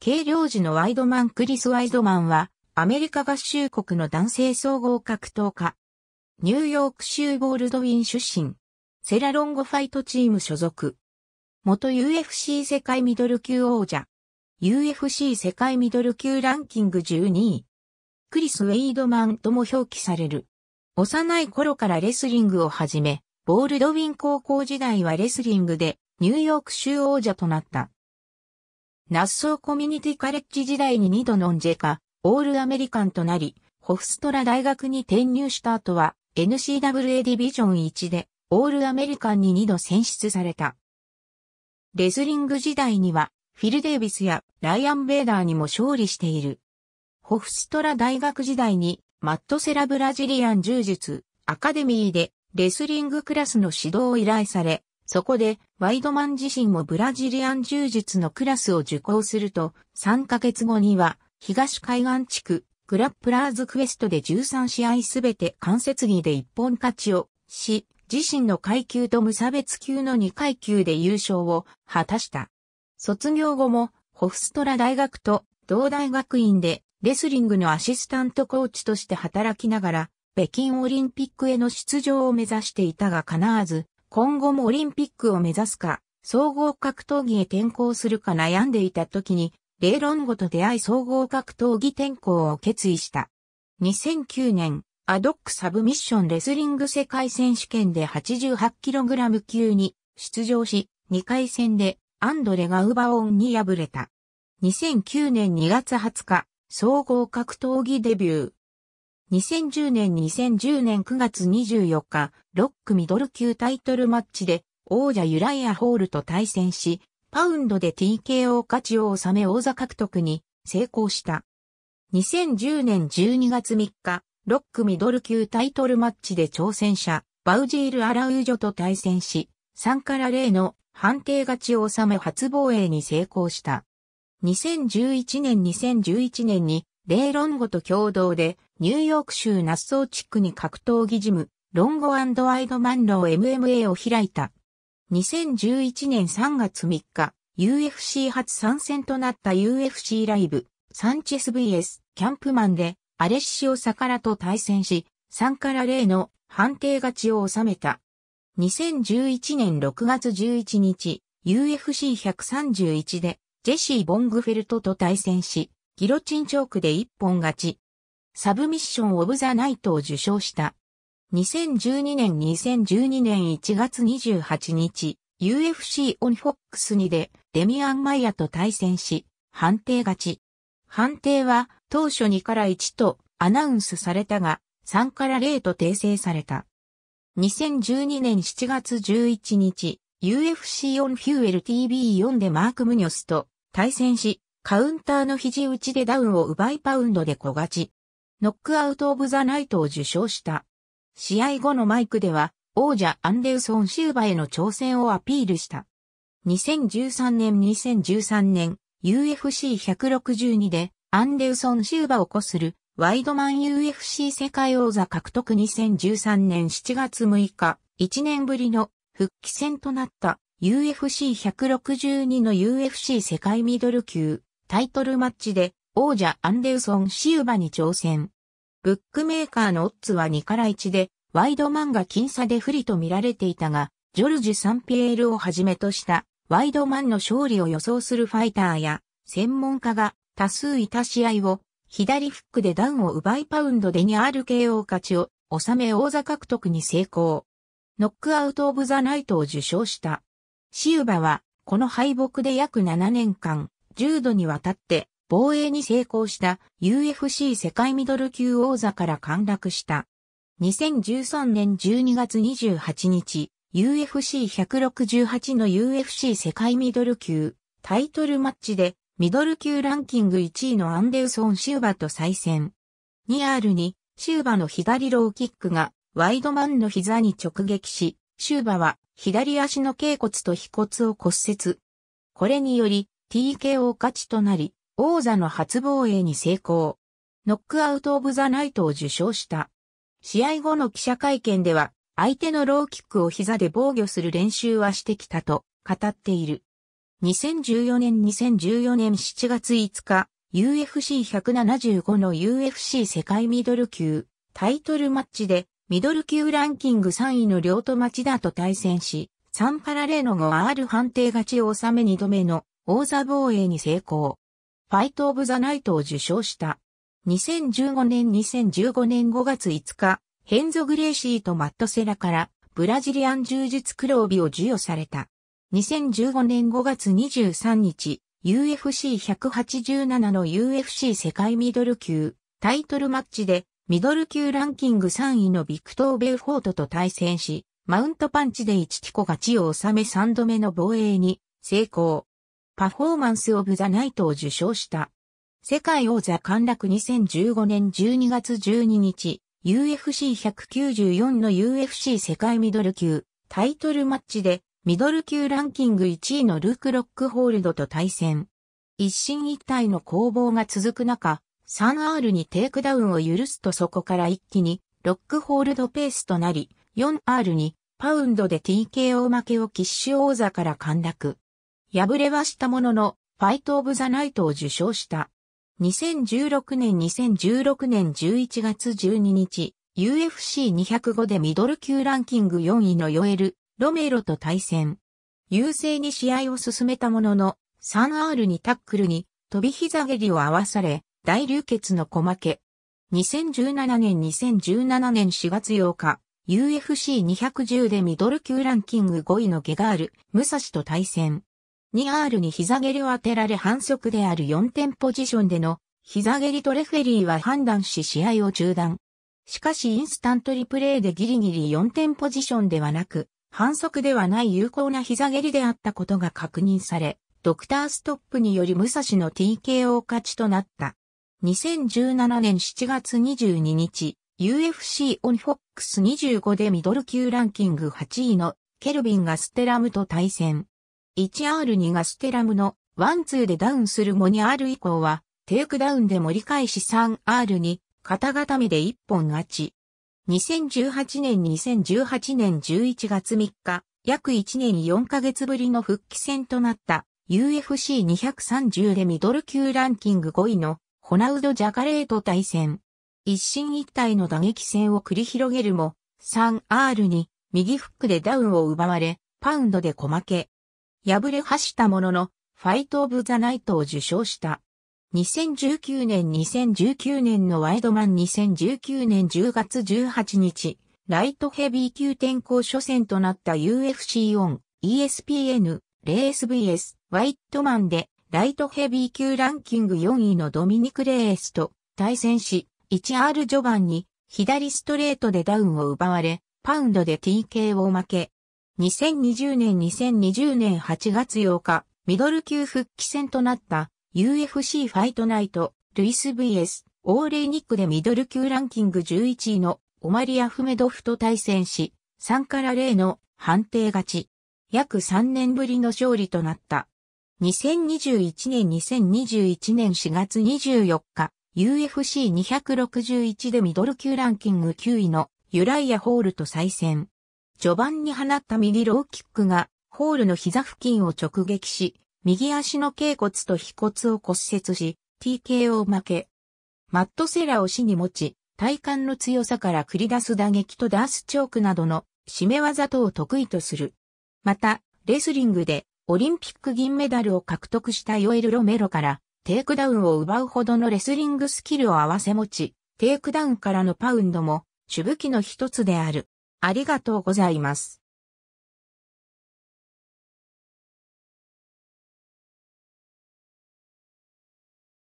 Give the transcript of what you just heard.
軽量時のワイドマンクリス・ワイドマンは、アメリカ合衆国の男性総合格闘家。ニューヨーク州ボールドウィン出身。セラロンゴファイトチーム所属。元 UFC 世界ミドル級王者。UFC 世界ミドル級ランキング12位。クリス・ウェイドマンとも表記される。幼い頃からレスリングを始め、ボールドウィン高校時代はレスリングでニューヨーク州王者となった。ナッソーコミュニティカレッジ時代に2度ノンジェカ、オールアメリカンとなり、ホフストラ大学に転入した後は、n c w a ディビジョン1で、オールアメリカンに2度選出された。レスリング時代には、フィル・デイビスやライアン・ベーダーにも勝利している。ホフストラ大学時代に、マットセラブラジリアン柔術、アカデミーで、レスリングクラスの指導を依頼され、そこで、ワイドマン自身もブラジリアン柔術のクラスを受講すると、3ヶ月後には、東海岸地区、グラップラーズクエストで13試合すべて関節技で一本勝ちをし、自身の階級と無差別級の2階級で優勝を果たした。卒業後も、ホフストラ大学と同大学院でレスリングのアシスタントコーチとして働きながら、北京オリンピックへの出場を目指していたが叶わず、今後もオリンピックを目指すか、総合格闘技へ転向するか悩んでいた時に、レイロンゴと出会い総合格闘技転向を決意した。2009年、アドックサブミッションレスリング世界選手権で 88kg 級に出場し、2回戦でアンドレガウバオンに敗れた。2009年2月20日、総合格闘技デビュー。2010年2010年9月24日、ロックミドル級タイトルマッチで王者ユライア・ホールと対戦し、パウンドで TKO 勝ちを収め王座獲得に成功した。2010年12月3日、ロックミドル級タイトルマッチで挑戦者、バウジール・アラウジョと対戦し、3から0の判定勝ちを収め初防衛に成功した。2011年2011年にレイロンゴと共同で、ニューヨーク州ナッソー地区に格闘技ジム、ロンゴアイドマンロー MMA を開いた。2011年3月3日、UFC 初参戦となった UFC ライブ、サンチェス VS キャンプマンで、アレッシオ・サカラと対戦し、3から0の判定勝ちを収めた。2011年6月11日、UFC131 で、ジェシー・ボングフェルトと対戦し、ギロチンチョークで一本勝ち。サブミッションオブザナイトを受賞した。2012年2012年1月28日、UFC オンフォックスにでデミアン・マイヤと対戦し、判定勝ち。判定は当初2から1とアナウンスされたが、3から0と訂正された。2012年7月11日、UFC オンフューエル TV4 でマーク・ムニョスと対戦し、カウンターの肘打ちでダウンを奪いパウンドで小勝ち。ノックアウト・オブ・ザ・ナイトを受賞した。試合後のマイクでは、王者アンデルソン・シューバへの挑戦をアピールした。2013年2013年 UFC162 でアンデルソン・シューバを越するワイドマン UFC 世界王座獲得2013年7月6日1年ぶりの復帰戦となった UFC162 の UFC 世界ミドル級タイトルマッチで王者アンデウソン・シウバに挑戦。ブックメーカーのオッズは2から1で、ワイドマンが僅差で不利と見られていたが、ジョルジュ・サンピエールをはじめとしたワイドマンの勝利を予想するファイターや専門家が多数いた試合を左フックでダウンを奪いパウンドで 2RKO 勝ちを収め王座獲得に成功。ノックアウト・オブ・ザ・ナイトを受賞した。シウバはこの敗北で約7年間10度にわたって防衛に成功した UFC 世界ミドル級王座から陥落した。2013年12月28日、UFC168 の UFC 世界ミドル級タイトルマッチでミドル級ランキング1位のアンデウソン・シューバと再戦。2 r にシューバの左ローキックがワイドマンの膝に直撃し、シューバは左足の脛骨と肥骨を骨折。これにより、TKO 勝ちとなり、王座の初防衛に成功。ノックアウト・オブ・ザ・ナイトを受賞した。試合後の記者会見では、相手のローキックを膝で防御する練習はしてきたと語っている。2014年2014年7月5日、UFC175 の UFC 世界ミドル級タイトルマッチでミドル級ランキング3位の両戸町田と対戦し、3パラレーノ 5R 判定勝ちを収め2度目の王座防衛に成功。ファイト・オブ・ザ・ナイトを受賞した。2015年2015年5月5日、ヘンゾ・グレーシーとマット・セラからブラジリアン柔術黒帯を授与された。2015年5月23日、UFC187 の UFC 世界ミドル級タイトルマッチでミドル級ランキング3位のビクトー・ベルフォートと対戦し、マウントパンチで1ティコ勝ちを収め3度目の防衛に成功。パフォーマンス・オブ・ザ・ナイトを受賞した。世界王座陥落2015年12月12日、UFC194 の UFC 世界ミドル級タイトルマッチでミドル級ランキング1位のルーク・ロックホールドと対戦。一進一退の攻防が続く中、3R にテイクダウンを許すとそこから一気にロックホールドペースとなり、4R にパウンドで TKO 負けをキッシュ王座から陥落。敗れはしたものの、ファイト・オブ・ザ・ナイトを受賞した。2016年2016年11月12日、UFC205 でミドル級ランキング4位のヨエル・ロメロと対戦。優勢に試合を進めたものの、3R にタックルに飛び膝蹴りを合わされ、大流血の小負け。2017年2017年4月8日、UFC210 でミドル級ランキング5位のゲガール、ムサシと対戦。2R に膝蹴りを当てられ反則である4点ポジションでの膝蹴りとレフェリーは判断し試合を中断。しかしインスタントリプレイでギリギリ4点ポジションではなく、反則ではない有効な膝蹴りであったことが確認され、ドクターストップにより武蔵の TKO 勝ちとなった。2017年7月22日、UFC オンフォックス25でミドル級ランキング8位のケルビンがステラムと対戦。1R2 がステラムのワンツーでダウンするアー r 以降は、テイクダウンで盛り返し 3R2、肩固めで一本勝ち。2018年2018年11月3日、約1年4ヶ月ぶりの復帰戦となった UFC230 でミドル級ランキング5位のホナウド・ジャカレート対戦。一進一退の打撃戦を繰り広げるも、3R 2右フックでダウンを奪われ、パウンドで小負け。敗れはしたものの、ファイト・オブ・ザ・ナイトを受賞した。2019年2019年のワイドマン2019年10月18日、ライトヘビー級転向初戦となった UFC4、ESPN、レース VS、ワイトマンで、ライトヘビー級ランキング4位のドミニク・レースと対戦し、1R 序盤に左ストレートでダウンを奪われ、パウンドで TK を負け、2020年2020年8月8日、ミドル級復帰戦となった UFC ファイトナイト、ルイス VS、オーレイニックでミドル級ランキング11位のオマリアフメドフと対戦し、3から0の判定勝ち。約3年ぶりの勝利となった。2021年2021年4月24日、UFC261 でミドル級ランキング9位のユライア・ホールと再戦。序盤に放った右ローキックが、ホールの膝付近を直撃し、右足の頸骨と腓骨を骨折し、TKO 負け。マットセラを死に持ち、体幹の強さから繰り出す打撃とダースチョークなどの締め技等を得意とする。また、レスリングでオリンピック銀メダルを獲得したヨエル・ロメロからテイクダウンを奪うほどのレスリングスキルを合わせ持ち、テイクダウンからのパウンドも主武器の一つである。ありがとうございます。